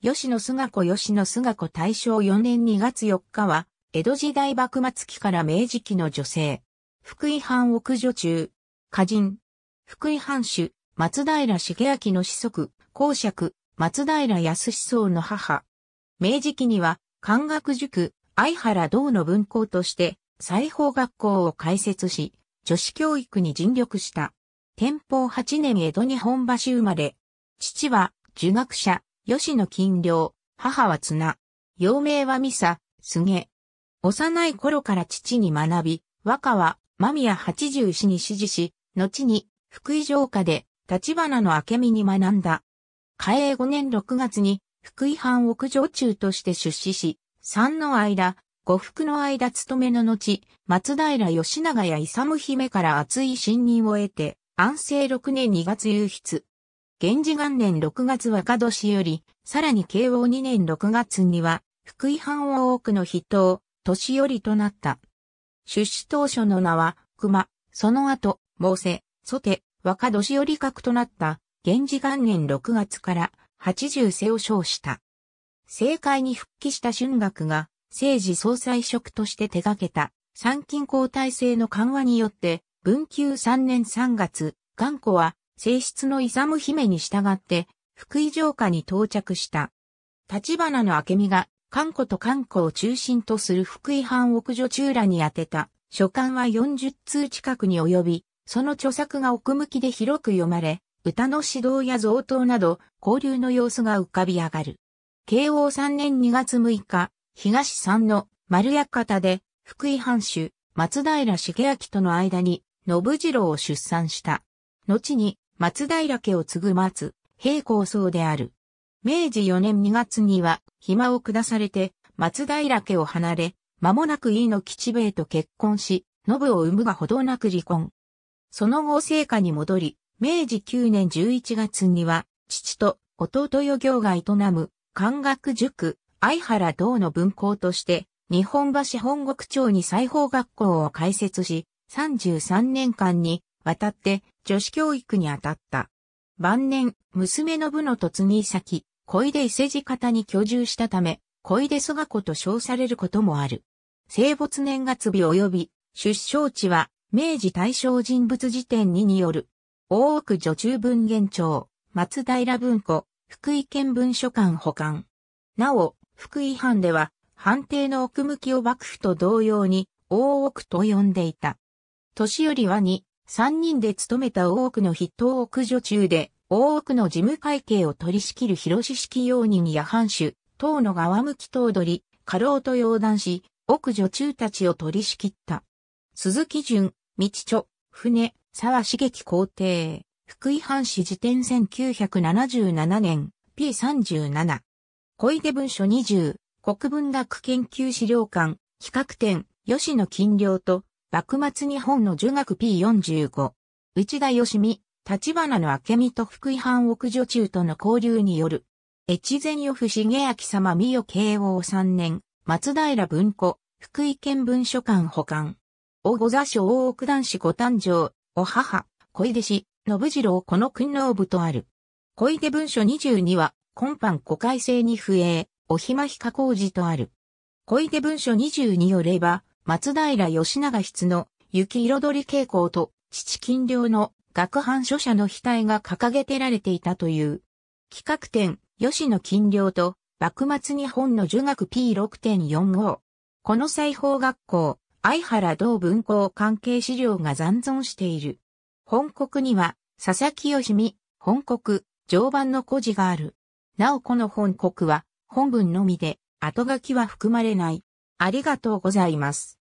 吉野菅子吉野菅子大正4年2月4日は、江戸時代幕末期から明治期の女性。福井藩屋女中。歌人。福井藩主、松平重明の子息、公爵、松平康思の母。明治期には、漢学塾、相原道の文校として、裁縫学校を開設し、女子教育に尽力した。天保8年江戸日本橋生まれ。父は、儒学者、吉野金良、母は綱。幼名はミサ、すげ。幼い頃から父に学び、和歌は、間宮八十四に指示し、後に、福井城下で、立花の明美に学んだ。嘉永5年6月に、福井藩屋上中として出資し、3の間、五福の間勤めの後、松平義長や勇姫から厚い信任を得て、安政6年2月夕筆、源氏元年6月若年より、さらに慶応2年6月には、福井藩多くの筆頭、年寄りとなった。出資当初の名は、熊、その後、猛瀬、ソテ、若年寄格となった、源氏元年6月から、八十世を称した。政界に復帰した春学が、政治総裁職として手掛けた、参勤交代制の緩和によって、文久3年3月、頑固は、性質のイサム姫に従って、福井城下に到着した。立花の明美が、漢古と漢古を中心とする福井藩奥女中らに宛てた書簡は40通近くに及び、その著作が奥向きで広く読まれ、歌の指導や贈答など、交流の様子が浮かび上がる。慶応3年2月6日、東三の丸屋方で、福井藩主、松平重明との間に、信次郎を出産した。後に、松平家を継ぐ松、平行僧である。明治4年2月には、暇を下されて、松平家を離れ、間もなく飯野吉兵衛と結婚し、信を産むがほどなく離婚。その後聖家に戻り、明治9年11月には、父と弟余業が営む、漢学塾、相原道の分校として、日本橋本国町に裁縫学校を開設し、33年間にたって女子教育に当たった。晩年、娘の部の突入先、小出伊勢寺方に居住したため、小出蘇我子と称されることもある。生没年月日及び出生地は明治大正人物辞典にによる、大奥女中文言帳、松平文庫、福井県文書館保管。なお、福井藩では、藩邸の奥向きを幕府と同様に、大奥と呼んでいた。年寄りは2、3人で勤めた多くの筆頭を駆除中で、多くの事務会計を取り仕切る広志式用人や藩主、党の側向き頭取、過労と要談し、奥女中たちを取り仕切った。鈴木淳、道著、船、沢茂樹皇帝、福井藩士辞典1977年、P37。小出文書20、国文学研究資料館、企画展、吉野金良と、幕末日本の儒学 P45。内田義美、立花の明美と福井藩奥女中との交流による。越前与不重明様美代慶応3年、松平文庫、福井県文書館保管。大御座所大奥男子ご誕生、お母、小出氏、信次郎この訓の部とある。小出文書22は、今般誤解性に不栄、おひまひ加工事とある。小出文書22よれば、松平義長筆の雪彩り傾向と父金良の学版書者の額が掲げてられていたという。企画展、吉野金良と幕末日本の儒学 P6.45。この裁縫学校、相原同文校関係資料が残存している。本国には、佐々木義美、本国、常磐の故事がある。なおこの本国は、本文のみで、後書きは含まれない。ありがとうございます。